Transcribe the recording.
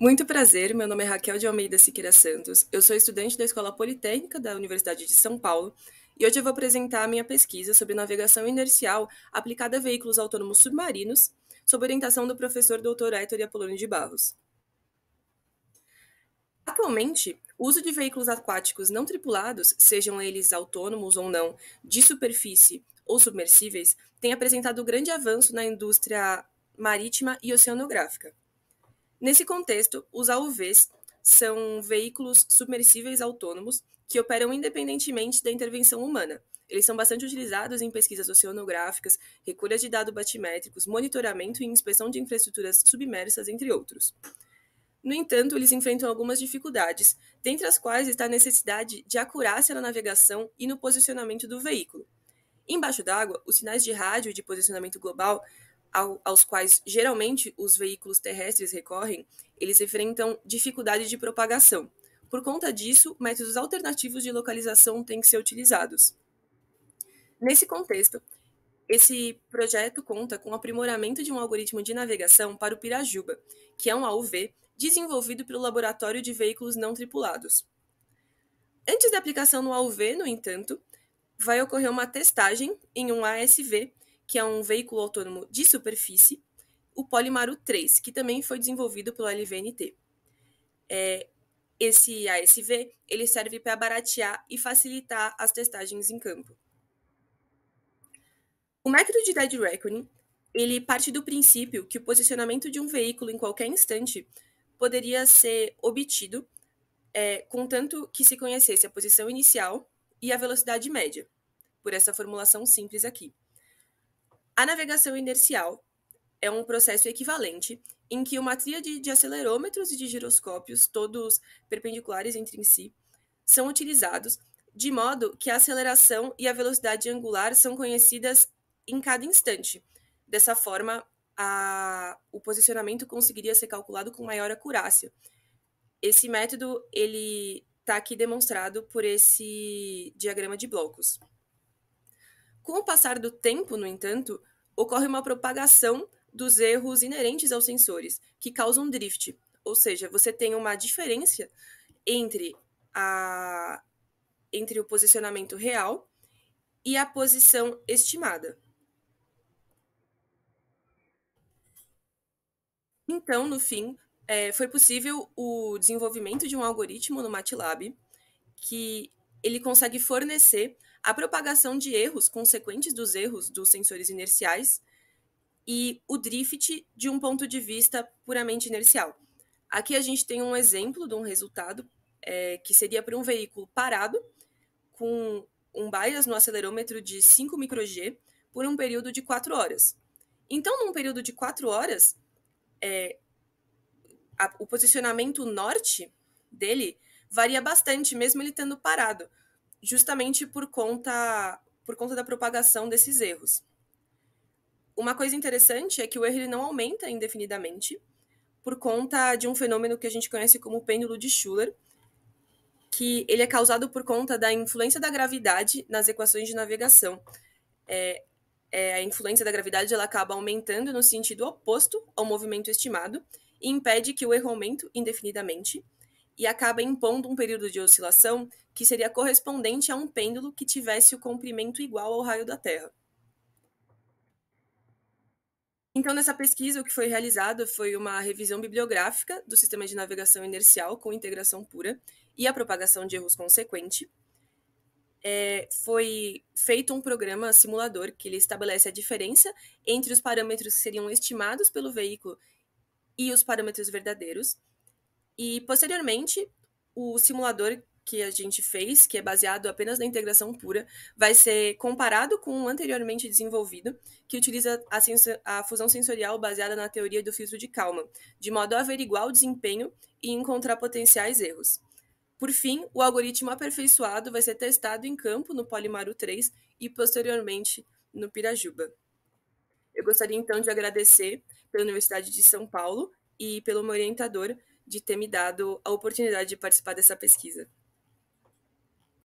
Muito prazer, meu nome é Raquel de Almeida Siqueira Santos, eu sou estudante da Escola Politécnica da Universidade de São Paulo e hoje eu vou apresentar a minha pesquisa sobre navegação inercial aplicada a veículos autônomos submarinos, sob orientação do professor Dr. Héctor Apolônio de Barros. Atualmente, o uso de veículos aquáticos não tripulados, sejam eles autônomos ou não, de superfície ou submersíveis, tem apresentado grande avanço na indústria marítima e oceanográfica. Nesse contexto, os AUVs são veículos submersíveis autônomos que operam independentemente da intervenção humana. Eles são bastante utilizados em pesquisas oceanográficas, recolha de dados batimétricos, monitoramento e inspeção de infraestruturas submersas, entre outros. No entanto, eles enfrentam algumas dificuldades, dentre as quais está a necessidade de acurácia na navegação e no posicionamento do veículo. Embaixo d'água, os sinais de rádio e de posicionamento global ao, aos quais geralmente os veículos terrestres recorrem, eles enfrentam dificuldade de propagação. Por conta disso, métodos alternativos de localização têm que ser utilizados. Nesse contexto, esse projeto conta com o aprimoramento de um algoritmo de navegação para o Pirajuba, que é um AUV desenvolvido pelo Laboratório de Veículos Não Tripulados. Antes da aplicação no AUV, no entanto, vai ocorrer uma testagem em um ASV que é um veículo autônomo de superfície, o Polimaru 3, que também foi desenvolvido pelo LVNT. É, esse ASV ele serve para baratear e facilitar as testagens em campo. O método de Dead Reckoning ele parte do princípio que o posicionamento de um veículo em qualquer instante poderia ser obtido, é, contanto que se conhecesse a posição inicial e a velocidade média, por essa formulação simples aqui. A navegação inercial é um processo equivalente em que uma tríade de acelerômetros e de giroscópios, todos perpendiculares entre si, são utilizados de modo que a aceleração e a velocidade angular são conhecidas em cada instante. Dessa forma, a, o posicionamento conseguiria ser calculado com maior acurácia. Esse método ele está aqui demonstrado por esse diagrama de blocos. Com o passar do tempo, no entanto, ocorre uma propagação dos erros inerentes aos sensores, que causam drift, ou seja, você tem uma diferença entre, a, entre o posicionamento real e a posição estimada. Então, no fim, é, foi possível o desenvolvimento de um algoritmo no MATLAB que ele consegue fornecer a propagação de erros consequentes dos erros dos sensores inerciais e o drift de um ponto de vista puramente inercial. Aqui a gente tem um exemplo de um resultado é, que seria para um veículo parado com um bias no acelerômetro de 5 microg por um período de 4 horas. Então, num período de 4 horas, é, a, o posicionamento norte dele varia bastante, mesmo ele tendo parado justamente por conta, por conta da propagação desses erros. Uma coisa interessante é que o erro ele não aumenta indefinidamente por conta de um fenômeno que a gente conhece como pêndulo de Schuller, que ele é causado por conta da influência da gravidade nas equações de navegação. É, é, a influência da gravidade ela acaba aumentando no sentido oposto ao movimento estimado e impede que o erro aumente indefinidamente e acaba impondo um período de oscilação que seria correspondente a um pêndulo que tivesse o comprimento igual ao raio da Terra. Então, nessa pesquisa, o que foi realizado foi uma revisão bibliográfica do sistema de navegação inercial com integração pura e a propagação de erros consequente. É, foi feito um programa simulador que ele estabelece a diferença entre os parâmetros que seriam estimados pelo veículo e os parâmetros verdadeiros. E posteriormente, o simulador que a gente fez, que é baseado apenas na integração pura, vai ser comparado com o anteriormente desenvolvido, que utiliza a, a, fusão sensorial baseada na teoria do filtro de calma, de modo a averiguar o desempenho e encontrar potenciais erros. Por fim, o algoritmo aperfeiçoado vai ser testado em campo no Polimaru 3 e posteriormente no Pirajuba. Eu gostaria então de agradecer pela Universidade de São Paulo e pelo meu orientador, de ter me dado a oportunidade de participar dessa pesquisa.